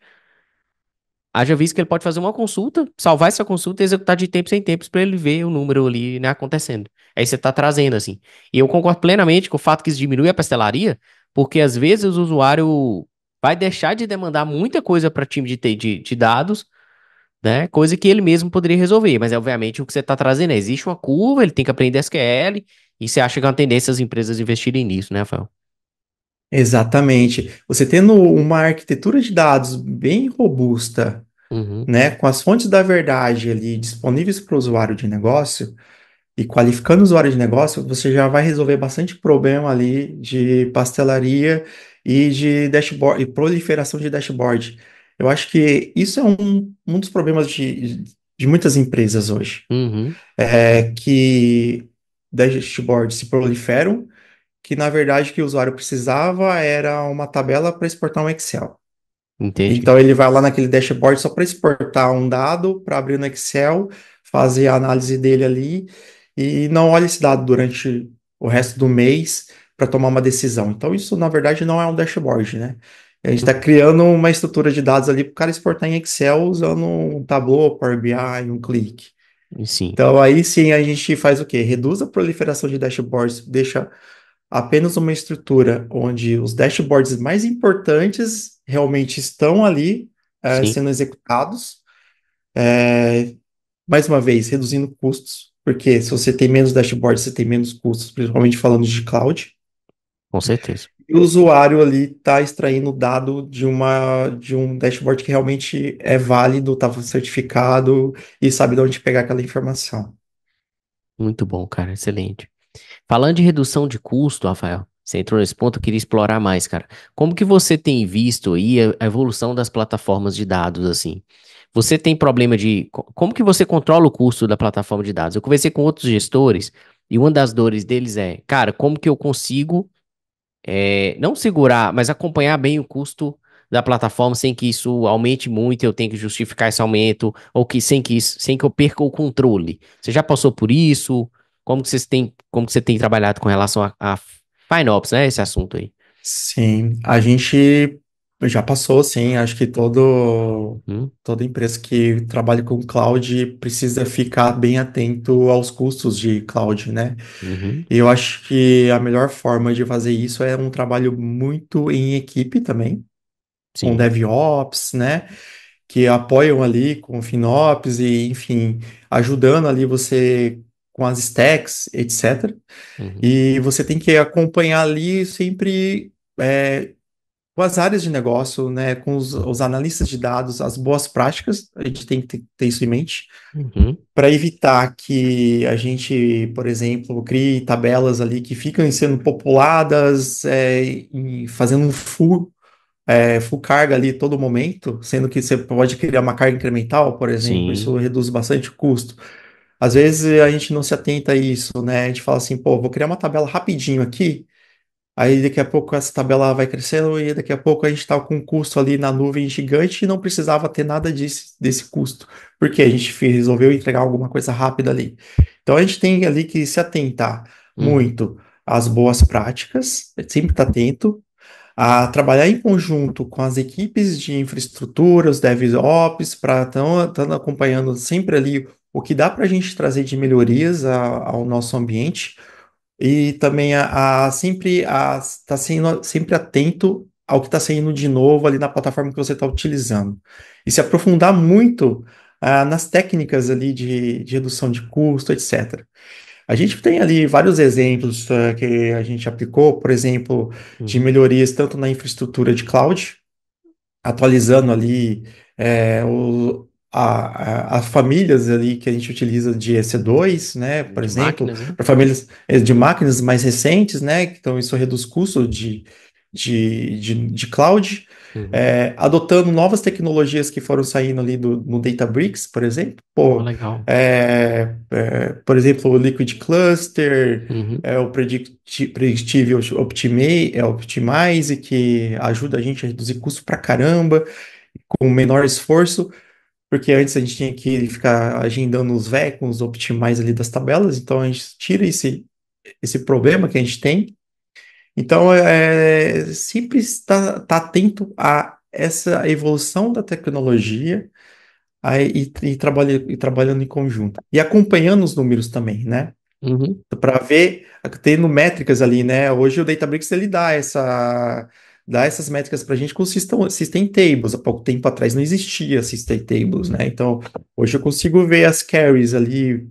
Haja visto que ele pode fazer uma consulta, salvar essa consulta e executar de tempos em tempos para ele ver o número ali né, acontecendo. Aí é você está trazendo, assim. E eu concordo plenamente com o fato que isso diminui a pastelaria, porque às vezes o usuário vai deixar de demandar muita coisa para time de, de, de dados, né? Coisa que ele mesmo poderia resolver, mas é obviamente o que você está trazendo. É, existe uma curva, ele tem que aprender SQL, e você acha que é uma tendência as empresas investirem nisso, né, Rafael? Exatamente. Você tendo uma arquitetura de dados bem robusta, uhum. né, com as fontes da verdade ali disponíveis para o usuário de negócio e qualificando o usuário de negócio, você já vai resolver bastante problema ali de pastelaria e de dashboard e proliferação de dashboard. Eu acho que isso é um, um dos problemas de, de muitas empresas hoje, uhum. é que dashboards se proliferam que na verdade que o usuário precisava era uma tabela para exportar um Excel. Entendi. Então ele vai lá naquele dashboard só para exportar um dado, para abrir no Excel, fazer a análise dele ali e não olha esse dado durante o resto do mês para tomar uma decisão. Então isso na verdade não é um dashboard, né? A gente está criando uma estrutura de dados ali para o cara exportar em Excel usando um Tableau, Power BI, um clique. Sim. Então aí sim a gente faz o quê? Reduz a proliferação de dashboards, deixa apenas uma estrutura onde os dashboards mais importantes realmente estão ali é, sendo executados. É, mais uma vez, reduzindo custos, porque se você tem menos dashboards, você tem menos custos, principalmente falando de cloud. Com certeza. E o usuário ali está extraindo dado de, uma, de um dashboard que realmente é válido, estava tá certificado e sabe de onde pegar aquela informação. Muito bom, cara, excelente. Falando de redução de custo, Rafael, você entrou nesse ponto, eu queria explorar mais, cara. Como que você tem visto aí a evolução das plataformas de dados, assim? Você tem problema de... Como que você controla o custo da plataforma de dados? Eu conversei com outros gestores e uma das dores deles é, cara, como que eu consigo é, não segurar, mas acompanhar bem o custo da plataforma sem que isso aumente muito, eu tenho que justificar esse aumento, ou que sem que, isso, sem que eu perca o controle. Você já passou por isso? Como que vocês têm, como que você tem trabalhado com relação a, a né? Esse assunto aí. Sim, a gente já passou, sim. Acho que todo, hum? toda empresa que trabalha com cloud precisa ficar bem atento aos custos de cloud, né? Uhum. E eu acho que a melhor forma de fazer isso é um trabalho muito em equipe também, sim. com DevOps, né? Que apoiam ali com FinOps e, enfim, ajudando ali você com as stacks, etc. Uhum. E você tem que acompanhar ali sempre é, com as áreas de negócio, né, com os, os, analistas de dados, as boas práticas, a gente tem que ter, ter isso em mente, uhum. para evitar que a gente, por exemplo, crie tabelas ali que ficam sendo populadas é, fazendo um full, é, full carga ali todo momento, sendo que você pode criar uma carga incremental, por exemplo, Sim. isso reduz bastante o custo. Às vezes a gente não se atenta a isso, né? A gente fala assim, pô, vou criar uma tabela rapidinho aqui, aí daqui a pouco essa tabela vai crescendo e daqui a pouco a gente está com um custo ali na nuvem gigante e não precisava ter nada desse, desse custo, porque a gente resolveu entregar alguma coisa rápida ali. Então a gente tem ali que se atentar hum. muito às boas práticas, sempre estar tá atento, a trabalhar em conjunto com as equipes de infraestrutura, os DevOps, para estar acompanhando sempre ali o que dá para a gente trazer de melhorias ao nosso ambiente e também a, a sempre a tá sendo sempre atento ao que está saindo de novo ali na plataforma que você está utilizando e se aprofundar muito ah, nas técnicas ali de, de redução de custo, etc. A gente tem ali vários exemplos uh, que a gente aplicou, por exemplo, hum. de melhorias tanto na infraestrutura de cloud, atualizando ali é, o, as famílias ali que a gente utiliza de EC2, né, por de exemplo, né? para famílias eh, de máquinas mais recentes, né, então isso reduz custo de, de, de, de cloud, uhum. é, adotando novas tecnologias que foram saindo ali do, no Databricks, por exemplo, Pô, oh, é, é, por exemplo, o Liquid Cluster, uhum. Eh, é, o Predictive, Predictive Optimize, Optimize, que ajuda a gente a reduzir custo para caramba, com menor esforço, porque antes a gente tinha que ficar agendando os os optimais ali das tabelas, então a gente tira esse, esse problema que a gente tem. Então, é, sempre estar tá, tá atento a essa evolução da tecnologia e, e, trabalha, e trabalhando em conjunto. E acompanhando os números também, né? Uhum. Para ver, tendo métricas ali, né? Hoje o Databricks ele dá essa dá essas métricas para a gente com system, system tables. Há pouco tempo atrás não existia system tables, né? Então, hoje eu consigo ver as carries ali,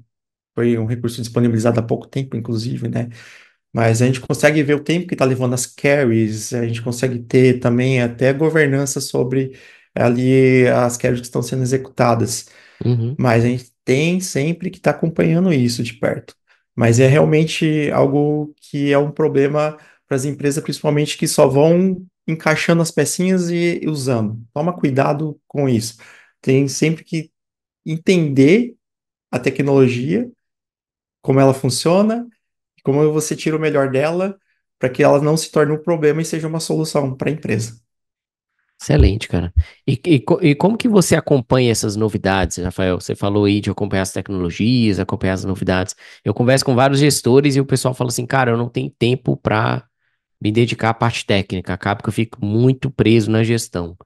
foi um recurso disponibilizado há pouco tempo, inclusive, né? Mas a gente consegue ver o tempo que está levando as carries, a gente consegue ter também até governança sobre ali as carries que estão sendo executadas. Uhum. Mas a gente tem sempre que estar tá acompanhando isso de perto. Mas é realmente algo que é um problema para as empresas, principalmente que só vão encaixando as pecinhas e usando. Toma cuidado com isso. Tem sempre que entender a tecnologia, como ela funciona, como você tira o melhor dela, para que ela não se torne um problema e seja uma solução para a empresa. Excelente, cara. E, e, e, como que você acompanha essas novidades, Rafael? Você falou aí de acompanhar as tecnologias, acompanhar as novidades. Eu converso com vários gestores e o pessoal fala assim, cara, eu não tenho tempo para me dedicar à parte técnica. Acaba que eu fico muito preso na gestão.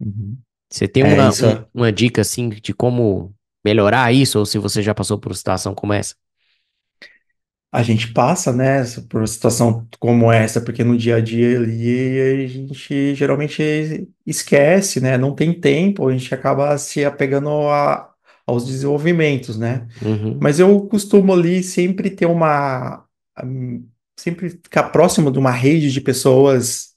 Uhum. Você tem é, uma, uma, é. uma dica assim de como melhorar isso, ou se você já passou por uma situação como essa? a gente passa, né, por uma situação como essa, porque no dia a dia ali a gente geralmente esquece, né, não tem tempo, a gente acaba se apegando a, aos desenvolvimentos, né. Uhum. Mas eu costumo ali sempre ter uma sempre ficar próximo de uma rede de pessoas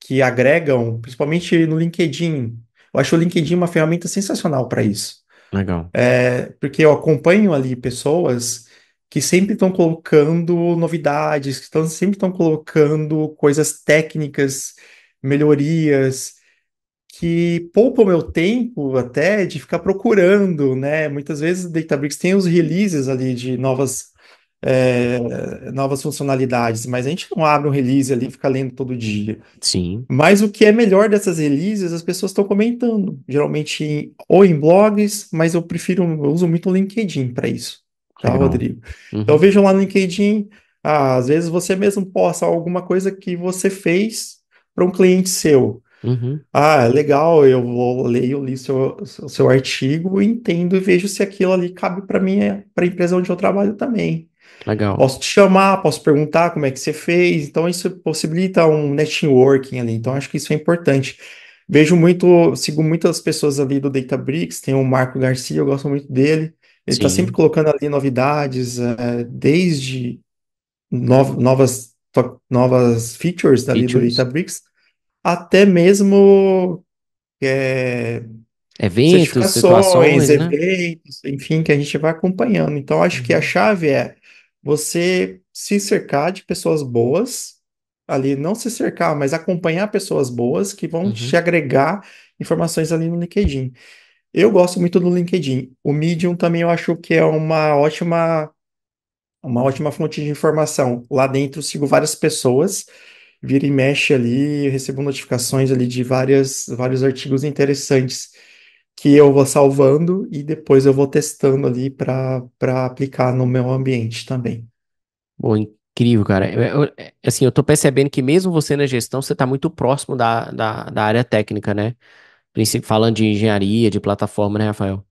que agregam, principalmente no LinkedIn. Eu acho o LinkedIn uma ferramenta sensacional para isso. Legal. É, porque eu acompanho ali pessoas que sempre estão colocando novidades, que tão, sempre estão colocando coisas técnicas, melhorias, que poupam meu tempo até de ficar procurando, né? Muitas vezes o Databricks tem os releases ali de novas é, novas funcionalidades, mas a gente não abre um release ali e fica lendo todo dia. Sim. Mas o que é melhor dessas releases, as pessoas estão comentando, geralmente ou em blogs, mas eu prefiro, eu uso muito o LinkedIn para isso, tá, Legal. Rodrigo? Uhum. Então, eu vejo lá no LinkedIn, ah, às vezes você mesmo posta alguma coisa que você fez para um cliente seu. Uhum. Ah, legal, eu vou ler, eu li seu, seu artigo, entendo e vejo se aquilo ali cabe para mim, para a empresa onde eu trabalho também. Legal. Posso te chamar, posso perguntar como é que você fez. Então, isso possibilita um networking ali. Então, acho que isso é importante. Vejo muito, sigo muitas pessoas ali do Databricks, tem o Marco Garcia, eu gosto muito dele. Ele está sempre colocando ali novidades, é, desde no, novas, to, novas features ali features. do Databricks, até mesmo é, eventos, situações, né? eventos, enfim, que a gente vai acompanhando. Então, acho uhum. que a uhum. chave é você se cercar de pessoas boas, ali não se cercar, mas acompanhar pessoas boas que vão uhum. te agregar informações ali no LinkedIn. Eu gosto muito do LinkedIn. O Medium também eu acho que é uma ótima uma ótima fonte de informação. Lá dentro eu sigo várias pessoas, vira e mexe ali, recebo notificações ali de várias, vários artigos interessantes que eu vou salvando e depois eu vou testando ali para aplicar no meu ambiente também. Bom, incrível, cara. Eu, é, assim, eu tô percebendo que mesmo você na gestão, você está muito próximo da, da, da, área técnica, né? Falando de engenharia, de plataforma, né, Rafael?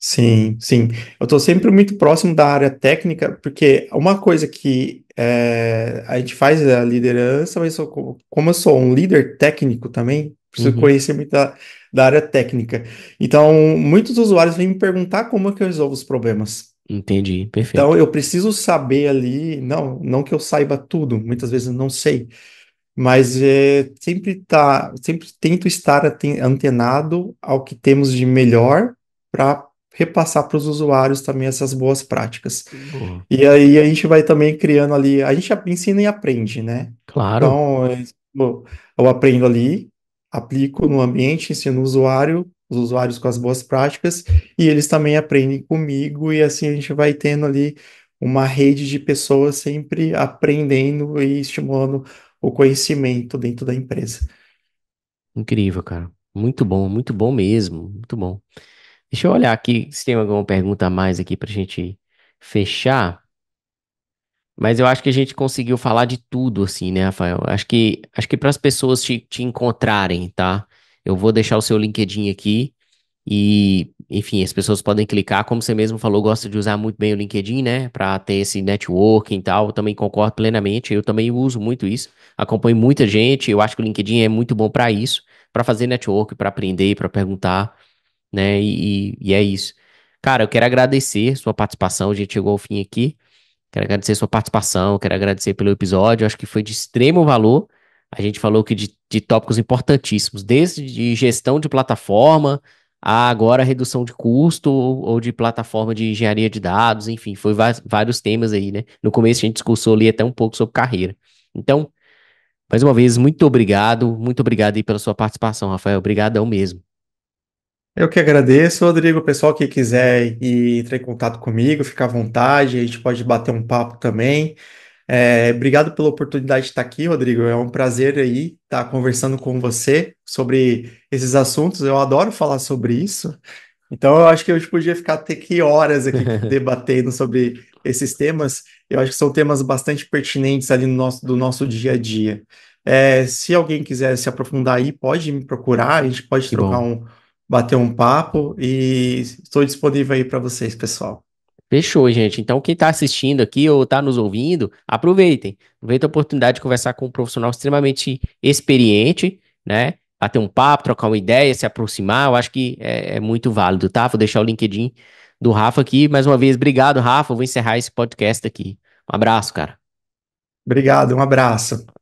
Sim, sim. Eu estou sempre muito próximo da área técnica, porque uma coisa que é, a gente faz é a liderança, mas eu, como eu sou um líder técnico também, preciso uhum. conhecer muito da área técnica. Então, muitos usuários vêm me perguntar como é que eu resolvo os problemas. Entendi, perfeito. Então, eu preciso saber ali, não, não que eu saiba tudo, muitas vezes eu não sei, mas é, sempre tá, sempre tento estar antenado ao que temos de melhor para repassar para os usuários também essas boas práticas. E aí a gente vai também criando ali, a gente ensina e aprende, né? Claro. Então, é, eu aprendo ali, aplico no ambiente, ensino o usuário, os usuários com as boas práticas, e eles também aprendem comigo, e assim a gente vai tendo ali uma rede de pessoas sempre aprendendo e estimulando o conhecimento dentro da empresa. Incrível, cara. Muito bom, muito bom mesmo, muito bom. Deixa eu olhar aqui se tem alguma pergunta a mais aqui para a gente fechar. Mas eu acho que a gente conseguiu falar de tudo, assim, né, Rafael? Acho que, acho que para as pessoas te, te encontrarem, tá? Eu vou deixar o seu LinkedIn aqui. E, enfim, as pessoas podem clicar, como você mesmo falou, gosta de usar muito bem o LinkedIn, né, para ter esse networking e tal. Eu também concordo plenamente, eu também uso muito isso. Acompanho muita gente, eu acho que o LinkedIn é muito bom para isso, para fazer network, para aprender, para perguntar, né? E, e, é isso. Cara, eu quero agradecer sua participação, a gente chegou ao fim aqui. Quero agradecer sua participação, quero agradecer pelo episódio. Acho que foi de extremo valor. A gente falou que de, de tópicos importantíssimos, desde de gestão de plataforma a agora redução de custo ou, ou de plataforma de engenharia de dados, enfim, foi vários temas aí, né? No começo a gente discursou ali até um pouco sobre carreira. Então, mais uma vez, muito obrigado, muito obrigado aí pela sua participação, Rafael. Obrigadão mesmo. Eu que agradeço, Rodrigo. pessoal que quiser e entrar em contato comigo, fica à vontade, a gente pode bater um papo também. É, obrigado pela oportunidade de estar aqui, Rodrigo. É um prazer aí estar conversando com você sobre esses assuntos. Eu adoro falar sobre isso. Então, eu acho que a gente podia ficar até que horas aqui debatendo sobre esses temas. Eu acho que são temas bastante pertinentes ali no nosso, do nosso dia a dia. É, se alguém quiser se aprofundar aí, pode me procurar, a gente pode que trocar bom. um bater um papo e estou disponível aí para vocês, pessoal. Fechou, gente. Então, quem está assistindo aqui ou está nos ouvindo, aproveitem. Aproveita a oportunidade de conversar com um profissional extremamente experiente, né? Bater um papo, trocar uma ideia, se aproximar. Eu acho que é, é muito válido, tá? Vou deixar o LinkedIn do Rafa aqui. Mais uma vez, obrigado, Rafa. vou encerrar esse podcast aqui. Um abraço, cara. Obrigado, um abraço.